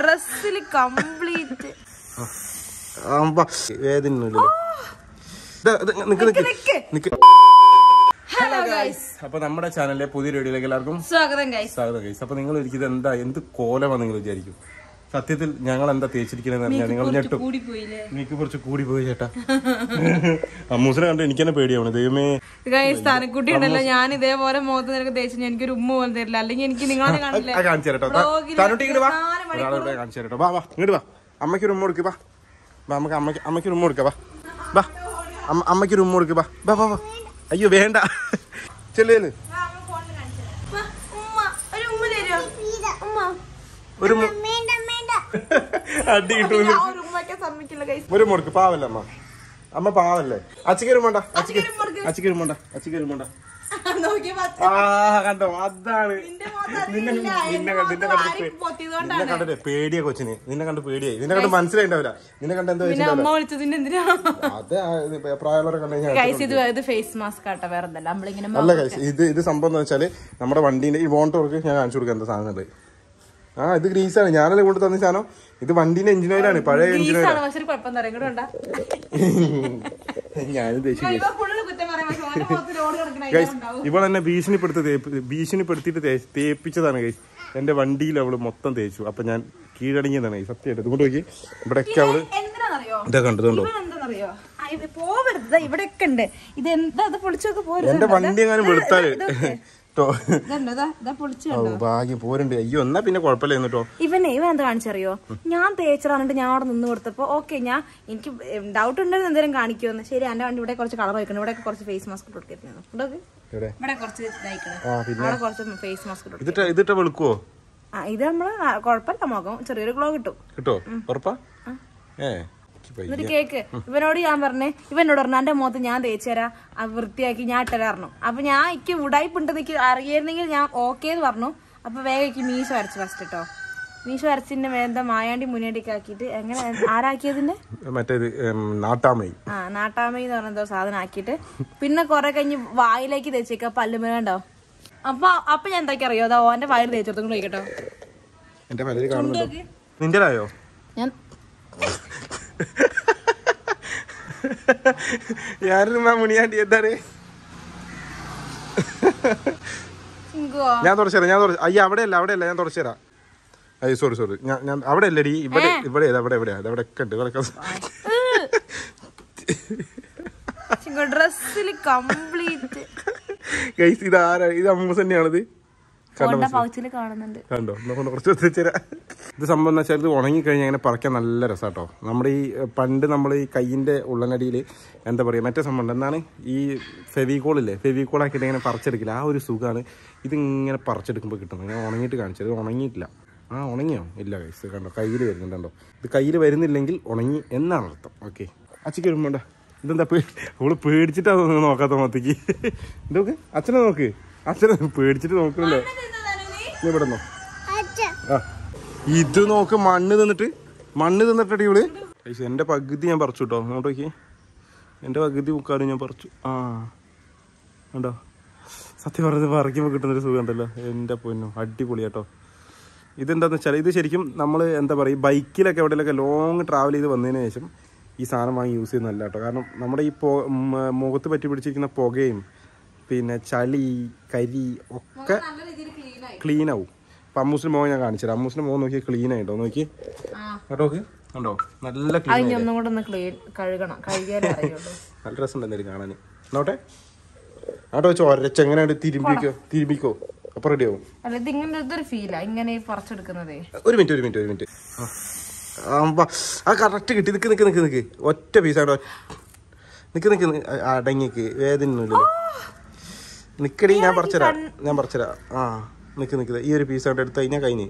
ഡ്രസ്സിൽ കംപ്ലീറ്റ് അപ്പൊ നമ്മുടെ ചാനലിലെ പുതിയ വീഡിയോയിലേക്ക് എല്ലാവർക്കും സ്വാഗതം ഗൈസ് സ്വാഗതം ഗൈസ് അപ്പൊ നിങ്ങൾ ഒരിക്കലും എന്താ എന്ത് കോലമാണ് നിങ്ങൾ വിചാരിക്കും സത്യത്തിൽ ഞങ്ങൾ എന്താ തേച്ചിരിക്കണെന്ന് പറഞ്ഞാൽ നിങ്ങൾ ഞെട്ടും എനിക്ക് കുറച്ച് കൂടി പോയി ചേട്ടാ അമ്മൂസിനെ കണ്ട് എനിക്ക് തന്നെ പേടിയാണ് ദൈവമേ സ്ഥാനക്കുട്ടി ഉണ്ടല്ലോ ഞാൻ ഇതേപോലെ മുഖത്ത് നിനക്ക് തേച്ചു ഒരു ഉമ്മ പോലെ തരില്ല അല്ലെങ്കിൽ എനിക്ക് നിങ്ങളെ കാണിച്ചു ഇങ്ങോട്ട് വാ വാ വാ ഇങ്ങോട്ട് വാ അമ്മയ്ക്ക് ഒരു ഉമ്മ കൊടുക്കുക വാ വാ അമ്മക്ക് അമ്മയ്ക്ക് അമ്മയ്ക്ക് ഒരു ഉമ്മ കൊടുക്കുക വാ വാ അമ്മയ്ക്ക് ഒരു ഉമ്മ കൊടുക്കുക വാ വാ വാ വാ അയ്യോ വേണ്ട ചെല്ലേന്ന് ഒരു ഉമ്മ അടി ഒരു മുറുക്ക് പാവല്ല അമ്മ അമ്മ പാവല്ലേ അച്ഛക്ക് ഒരു മോണ്ട അച്ഛക്ക് ആ കണ്ടോ അതാണ് നിന്നെ നിന്നെ നിന്നെ കണ്ടിട്ട് പേടിയാ കൊച്ചിന് നിന്നെ കണ്ട് പേടിയായി നിന്നെ കണ്ട് മനസ്സിലായിണ്ടാവില്ല നിന്നെ കണ്ട് എന്താ അത് ഫേസ് ഇത് ഇത് സംഭവം എന്ന് വെച്ചാല് നമ്മുടെ വണ്ടീന്റെ ഈ വോണ്ടോർക്ക് ഞാൻ കാണിച്ചു കൊടുക്കാൻ സാധനങ്ങള് ആ ഇത് ഗ്രീസ് ആണ് ഞാനല്ലേ കൊണ്ട് തന്ന സാധനം ഇത് വണ്ടിന്റെ എഞ്ചിൻ ഓയിൽ ആണ് പഴയ എഞ്ചിൻ ഓയിൽ ഞാനും ഗൈസ് ഇവൾ എന്നെ ഭീഷണിപ്പെടുത്തി ഭീഷണിപ്പെടുത്തിയിട്ട് തേപ്പിച്ചതാണ് ഗൈസ് എന്റെ വണ്ടിയിൽ അവള് മൊത്തം തേച്ചു അപ്പൊ ഞാൻ കീഴടങ്ങിയതാണ് ഈ സത്യമായിട്ട് ഇതുകൊണ്ട് നോക്കി ഇവിടെയൊക്കെ അവള് ഇതൊക്കെ കണ്ടതുണ്ടോ പോവരുത് ഇവിടെയൊക്കെ ഉണ്ട് ഇത് എന്താ പൊളിച്ചൊക്കെ പോരുത് എന്റെ വണ്ടി എങ്ങാനും വെളുത്താല് ഭാഗ്യം പോരുണ്ട് അയ്യോ എന്നാ പിന്നെ കുഴപ്പമില്ല കേട്ടോ ഇവനെ ഇവൻ എന്താ കാണിച്ചറിയോ ഞാൻ തേച്ചറാണിട്ട് ഞാൻ അവിടെ നിന്ന് കൊടുത്തപ്പോ ഓക്കെ ഞാൻ എനിക്ക് ഡൗട്ട് ഉണ്ടെന്ന് എന്തെങ്കിലും കാണിക്കുമെന്ന് ശരി എന്റെ വണ്ടി ഇവിടെ കുറച്ച് കളർ വെക്കണം ഇവിടെ കുറച്ച് ഫേസ് മാസ്ക് ഇട്ട് കൊടുത്തിരുന്നു ഇവിടെ കുറച്ച് അവിടെ കുറച്ച് ഫേസ് മാസ്ക് ഇതിട്ട് വെളുക്കുവോ ഇത് നമ്മള് കുഴപ്പമില്ല മുഖം ചെറിയൊരു ഗ്ലോ കിട്ടും കിട്ടോ ഉറപ്പാ ഏ എന്നിട്ട് കേക്ക് ഇവനോട് ഞാൻ പറഞ്ഞേ ഇവനോട് പറഞ്ഞു എന്റെ മുഖത്ത് ഞാൻ തേച്ചു തരാം വൃത്തിയാക്കി ഞാൻ ഇട്ടരാറു അപ്പൊ ഞാൻ എനിക്ക് ഉടായ്പുണ്ടെന്ന് എനിക്ക് അറിയായിരുന്നെങ്കിൽ ഞാൻ ഓക്കെ എന്ന് പറഞ്ഞു അപ്പൊ വേഗം എനിക്ക് മീശ വരച്ചു ഫസ്റ്റ് കേട്ടോ മീശ വരച്ചിന്റെ എന്താ മായാണ്ടി ആക്കിട്ട് എങ്ങനെ ആരാക്കിയതിന്റെ മറ്റേത് നാട്ടാമണി ആ നാട്ടാമണി എന്ന് പറഞ്ഞ സാധനം ആക്കിയിട്ട് പിന്നെ കൊറേ കഴിഞ്ഞ് വായിലേക്ക് തേച്ചേക്ക പല്ലുമേണ്ടോ അപ്പൊ അപ്പൊ ഞാൻ എന്താക്കി അറിയോ അതാ ഓന്റെ വായിൽ തേച്ചെടുത്തു കാണുന്നുണ്ടോ നിന്റെ ഞാൻ யாருமா முனியாண்டி எத்தாரு ഞാൻ തുടച്ചുതരാം ഞാൻ തുടച്ചു അയ്യ അവിടെ അല്ല ഞാൻ തുടച്ചുതരാം അയ്യ സോറി സോറി ഞാൻ അവിടെ അല്ലടി ഇവിടെ ഇവിടെ അവിടെ ഇവിടെ അവിടെ ഒക്കെ ഉണ്ട് ഇവിടെ ഡ്രസ്സിൽ കംപ്ലീറ്റ് ഇത് ആരാ ഇത് അമ്മൂസ് തന്നെയാണിത് കണ്ടോ ഇത് സംഭവം എന്ന് വെച്ചാൽ ഇത് ഉണങ്ങിക്കഴിഞ്ഞാൽ അങ്ങനെ പറിക്കാൻ നല്ല രസാട്ടോ നമ്മുടെ ഈ പണ്ട് നമ്മൾ ഈ കൈയിന്റെ ഉള്ളനടിയിൽ എന്താ പറയുക മറ്റേ സംഭവം എന്താണ് ഈ ഫെവിക്കോളില്ലേ ഫെവിക്കോളാക്കിയിട്ട് ഇങ്ങനെ പറിച്ചെടുക്കില്ല ആ ഒരു സുഖമാണ് ഇതിങ്ങനെ പറിച്ചെടുക്കുമ്പോൾ കിട്ടുന്നത് ഞാൻ ഉണങ്ങിയിട്ട് കാണിച്ചത് ഉണങ്ങിയിട്ടില്ല ആ ഉണങ്ങിയോ ഇല്ല കൈസ് കണ്ടോ കയ്യിൽ കണ്ടോ ഇത് കയ്യിൽ വരുന്നില്ലെങ്കിൽ ഉണങ്ങി എന്നാണ് അർത്ഥം ഓക്കെ അച്ഛക്ക് വരുമ്പോണ്ട ഇതെന്താ അവള് പേടിച്ചിട്ടാ നോക്കാത്ത മൊത്തക്ക് ഇതൊക്കെ അച്ഛനെ നോക്ക് അച്ഛന പേടിച്ചിട്ട് നോക്കണല്ലോ ഇവിടെന്നോ ഇത് നോക്ക് മണ്ണ് തിന്നിട്ട് മണ്ണ് തിന്നിട്ട് അടിപൊളി എന്റെ പകുതി ഞാൻ പറിച്ചു കേട്ടോ അങ്ങോട്ട് നോക്കി എന്റെ പകുതി മുക്കാലും ഞാൻ പറിച്ചു ആ ഉണ്ടോ സത്യം പറഞ്ഞത് പറിക്കുമ്പോൾ കിട്ടുന്നൊരു സുഖം ഉണ്ടല്ലോ എൻ്റെ പൊന്നു അടിപൊളി കേട്ടോ ഇതെന്താന്ന് വെച്ചാൽ ഇത് ശരിക്കും നമ്മൾ എന്താ പറയുക ബൈക്കിലൊക്കെ എവിടെയൊക്കെ ലോങ് ട്രാവൽ ചെയ്ത് വന്നതിന് ശേഷം ഈ സാധനം വാങ്ങി യൂസ് ചെയ്യുന്നതല്ല കേട്ടോ കാരണം നമ്മുടെ ഈ പുക മുഖത്ത് പറ്റി പിടിച്ചിരിക്കുന്ന പുകയും പിന്നെ ചളി കരി ഒക്കെ ക്ലീൻ ആവും അപ്പൊ അമ്മൂസിന് മോൻ ഞാൻ കാണിച്ചു തരാം അമ്മൂസിന് മോൻ നോക്കി ക്ലീൻ ആയിട്ടോ നോക്കി കേട്ടോ ഉണ്ടോ നല്ല ക്ലീൻ കഴുകണം നല്ല രസം എന്തായാലും കാണാൻ എന്നോട്ടെ ആട്ടോ എങ്ങനെയാണ് തിരുമ്പിക്കോ തിരുമ്പിക്കോ അപ്പൊ റെഡി ആവും ഒരു ഫീലാ ഇങ്ങനെ പറിച്ചെടുക്കുന്നതേ ഒരു മിനിറ്റ് ഒരു മിനിറ്റ് ഒരു മിനിറ്റ് ആ കറക്റ്റ് കിട്ടി നിക്ക് നിക്ക് നിക്ക് നിക്ക് ഒറ്റ പീസാണ് നിക്ക് നിക്ക് അടങ്ങിക്ക് വേദന നിക്കടി ഞാൻ പറിച്ചരാ ഞാൻ പറിച്ചരാ ആ നിക്ക് നിക്ക് ഈ ഒരു പീസ് അവിടെ എടുത്ത് കഴിഞ്ഞാൽ കഴിഞ്ഞ്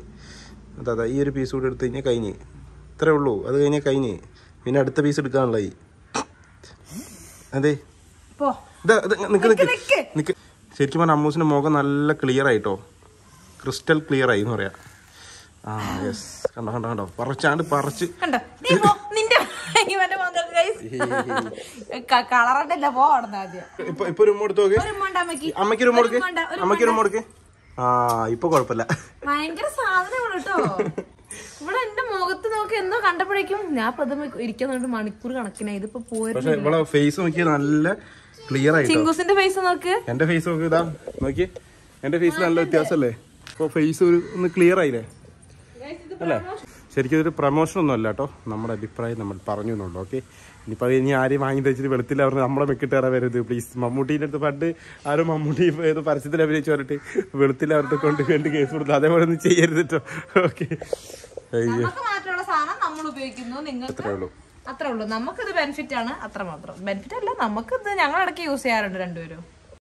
അതെ അതെ ഈ ഒരു പീസ് കൂടി എടുത്ത് കഴിഞ്ഞാൽ കഴിഞ്ഞ് ഇത്രേ ഉള്ളൂ അത് കഴിഞ്ഞാൽ കഴിഞ്ഞ് പിന്നെ അടുത്ത പീസ് എടുക്കാനുള്ള ഈ അതെ നിക്ക് നിക്ക് നിക്ക് ശരിക്കും പറഞ്ഞാൽ അമ്മൂസിൻ്റെ മുഖം നല്ല ക്ലിയർ ആയിട്ടോ ക്രിസ്റ്റൽ ക്ലിയർ ആയി എന്ന് പറയാം ആ യെസ് കണ്ടോ കണ്ടോ കണ്ടോ പറിച്ചാണ്ട് പറിച്ച് കളറണ്ടല്ല ആദ്യം ഇപ്പൊ ആ ഇപ്പൊ ഇവിടെ എന്റെ മുഖത്ത് നോക്കി എന്നോ കണ്ടപ്പോഴേക്കും ഞാൻ പ്രഥമ ഇരിക്കുന്നുണ്ട് മണിക്കൂർ കണക്കിനായി ഇതിപ്പോ പോയത് ഫേസ് നല്ല ക്ലിയർ ആയി ചിങ്കൂസിന്റെ ഫേസ് നോക്ക് എന്റെ ഫേസ് നോക്ക് ഇതാ നോക്കി എന്റെ ഫേസ് നല്ല വ്യത്യാസമല്ലേ ഫേസ് ഒന്ന് ക്ലിയർ ആയില്ലേ അല്ലേ ശരിക്കും ഇതൊരു പ്രൊമോഷനൊന്നും അല്ല കേട്ടോ നമ്മുടെ അഭിപ്രായം നമ്മൾ പറഞ്ഞു എന്നുള്ളൂ ഓക്കെ ഇനിയിപ്പോൾ അത് ഇനി ആരും വാങ്ങി തയ്ച്ചിട്ട് വെളുത്തില്ല പറഞ്ഞ് നമ്മളെ വെക്കിട്ട് കയറാൻ വരരുത് പ്ലീസ് മമ്മൂട്ടീൻ്റെ അടുത്ത് പണ്ട് ആരും മമ്മൂട്ടി ഏത് പരസ്യത്തിൽ അഭിനയിച്ചു പറഞ്ഞിട്ട് വെളുത്തില്ല അവരുടെ കൊണ്ട് വേണ്ടി കേസ് കൊടുത്തു അതേപോലെ ഒന്നും ചെയ്യരുത് കേട്ടോ ഓക്കെ അത്രേ ഉള്ളൂ അത്രേ ഉള്ളൂ നമുക്കിത് ബെനിഫിറ്റ് ആണ് അത്രമാത്രം ബെനിഫിറ്റ് അല്ല നമുക്കിത് ഞങ്ങളിടയ്ക്ക് യൂസ് ചെയ്യാറുണ്ട് രണ്ടുപേരും